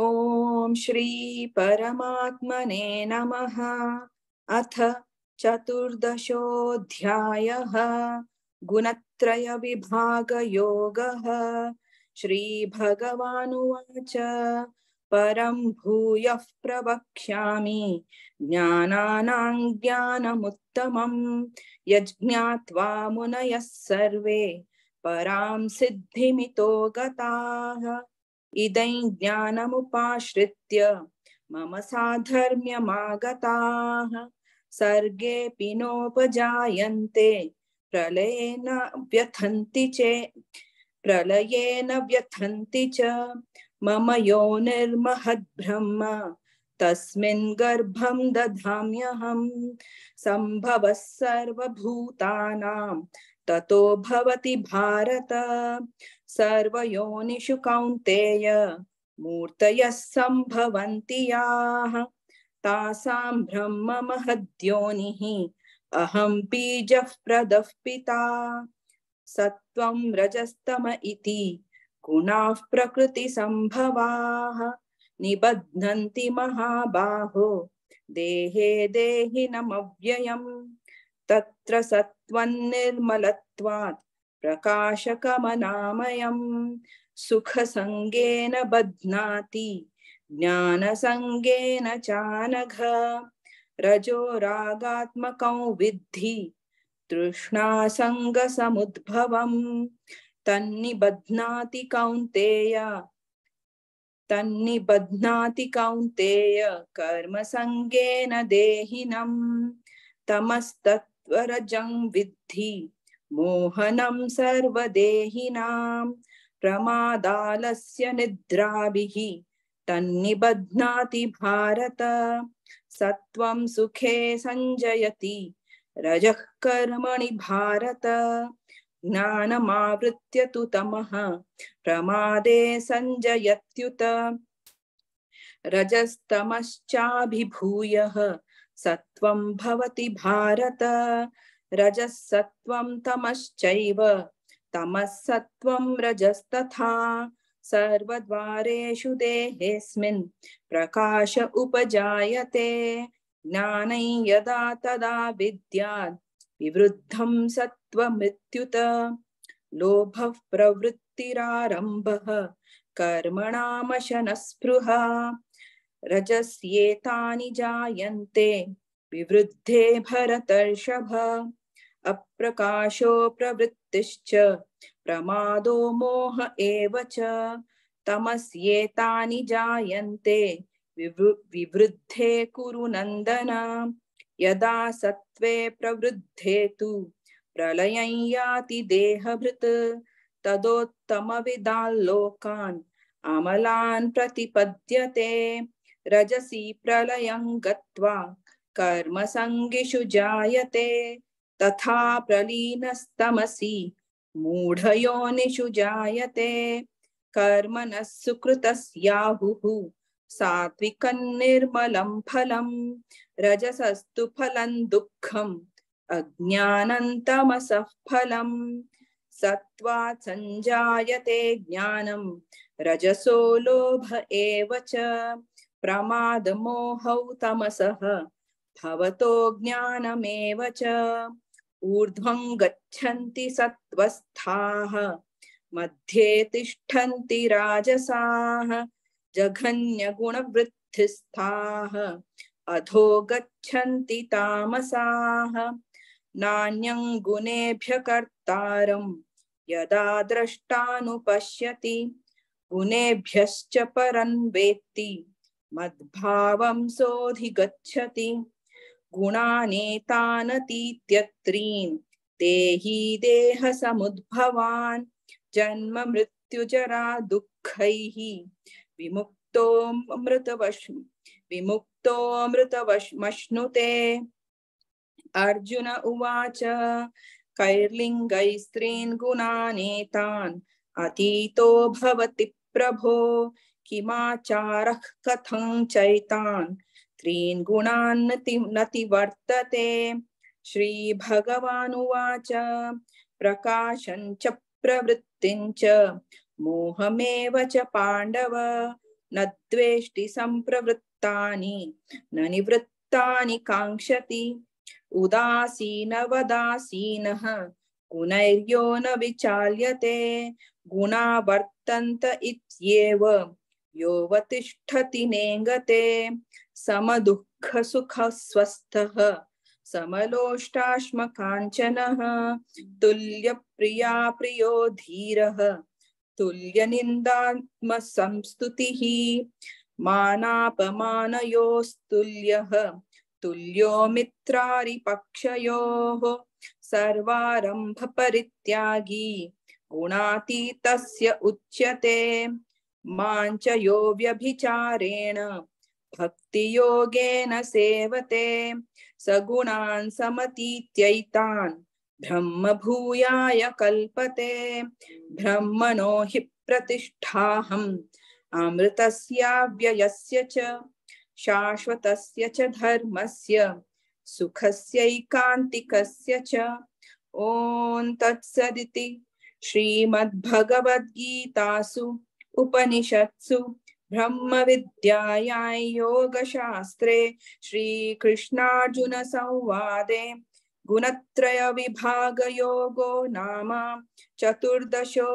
ॐ श्री परमात्मने नमः अथ चतुर्दशोऽध्यायः गुणत्रयविभागयोगः श्रीभगवानुवाच परं भूयः प्रवक्ष्यामि ज्ञानानां ज्ञानमुत्तमं यज्ञात्वा मुनयः सर्वे परां सिद्धिमितो गताः इदै ज्ञानमुपाश्रित्य मम साधर्म्यमागताः सर्गे नोपजायन्ते प्रलयेन व्यथन्ति चे प्रलयेन व्यथन्ति च मम यो निर्महद्ब्रह्म तस्मिन् गर्भं दधाम्यहं सम्भवः सर्वभूतानां ततो भवति भारत सर्वयोनिषु कौन्तेय मूर्तयः सम्भवन्ति याः तासां ब्रह्म महद्योनिः अहं बीजः प्रदः पिता सत्त्वं रजस्तम इति गुणाः प्रकृतिसम्भवाः निबध्नन्ति महाबाहो देहे देहि नमव्ययम् तत्र सत्त्वन्निर्मलत्वात् प्रकाशकमनामयम् सुखसङ्गेन बध्नाति ज्ञानसङ्गेन चानघ रजोरागात्मकं विद्धि तृष्णासङ्गसमुद्भवम् तन्निबध्नाति कौन्तेय तन्निबध्नाति कौन्तेय कर्मसङ्गेन देहिनम् तमस्तत् त्वरजं विद्धि मोहनं सर्वदेहिनां प्रमादालस्य निद्राभिः तन्निबध्नाति भारत सत्वं सुखे सञ्जयति रजः कर्मणि भारत ज्ञानमावृत्य तु तमः प्रमादे सञ्जयत्युत रजस्तमश्चाभिभूयः सत्वं भवति भारत रजःसत्त्वं तमश्चैव तमःसत्त्वं रजस्तथा सर्वद्वारेषु देहेऽस्मिन् प्रकाश उपजायते ज्ञानै यदा तदा विद्यात् विवृद्धं सत्त्वमृत्युत लोभः प्रवृत्तिरारम्भः कर्मणामशनस्पृहा रजस्येतानि जायन्ते विवृद्धे भरतर्षभ अप्रकाशो प्रवृत्तिश्च प्रमादो मोह एव च तमस्येतानि जायन्ते विवृद्धे कुरु नन्दन यदा सत्त्वे प्रवृद्धे तु प्रलय याति देहभृत् तदोत्तमविदाल्लोकान् अमलान् प्रतिपद्यते रजसी प्रलय गर्म संगिषु जायते तथा स्तमसी मूढयोनिषु जायते कर्मणः सुकृतस्याहुः सात्विकं निर्मल फलम रजसस्तु फलं दुःखम् तमस फलम सत्त्वात् सञ्जायते रजसो लोभ एव प्रमादमोहौ तमसः भवतो ज्ञानमेव च ऊर्ध्वं गच्छन्ति सत्त्वस्थाः मध्ये तिष्ठन्ति राजसाः जघन्यगुणवृद्धिस्थाः अधो गच्छन्ति तामसाः नान्यं गुणेभ्य यदा द्रष्टानुपश्यति गुणेभ्यश्च वेत्ति मद्भावं सोऽधिगच्छति गुणानेतानतीत्यत्रीन् ते हि देहसमुद्भवान् जन्म मृत्युजरा दुःखैः विमुक्तो मृतवश् विमुक्तो मृतवश्मश्नुते अर्जुन उवाच कैर्लिङ्गैः स्त्रीन् गुणानेतान् अतीतो भवति प्रभो किमाचारः कथं चैतान् त्रीन् गुणान् नति वर्तते श्रीभगवानुवाच प्रकाशञ्च प्रवृत्तिञ्च मोहमेव च पाण्डव न द्वेष्टि सम्प्रवृत्तानि न निवृत्तानि काङ्क्षति उदासीनवदासीनः गुणैर्यो न विचाल्यते गुणा वर्तन्त इत्येव योऽवतिष्ठति नेङ्गते समदुःखसुखस्वस्थः समलोष्टाश्मकाञ्चनः तुल्यप्रिया प्रियो धीरः तुल्यनिन्दात्मसंस्तुतिः मानापमानयोस्तुल्यः तुल्यो मित्रारिपक्षयोः सर्वारम्भपरित्यागी गुणातीतस्य उच्यते माञ्चयो व्यभिचारेण भक्तियोगेन सेवते सगुणान् समतीत्यैतान् ब्रह्म भूयाय कल्पते ब्रह्मणो हि प्रतिष्ठाहम् अमृतस्याव्ययस्य च शाश्वतस्य च धर्मस्य सुखस्यैकान्तिकस्य च ॐ तत्सदिति श्रीमद्भगवद्गीतासु उपनिषत्सु ब्रह्म विद्यास्त्रे संवाद गुणत्रय विभाग योगो नाम चतुर्दशोध्याय